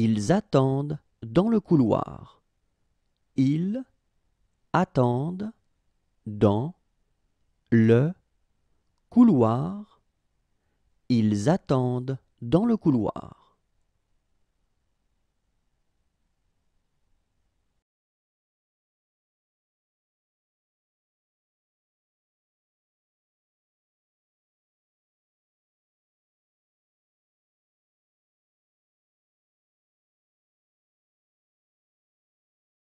Ils attendent dans le couloir. Ils attendent dans le couloir. Ils attendent dans le couloir.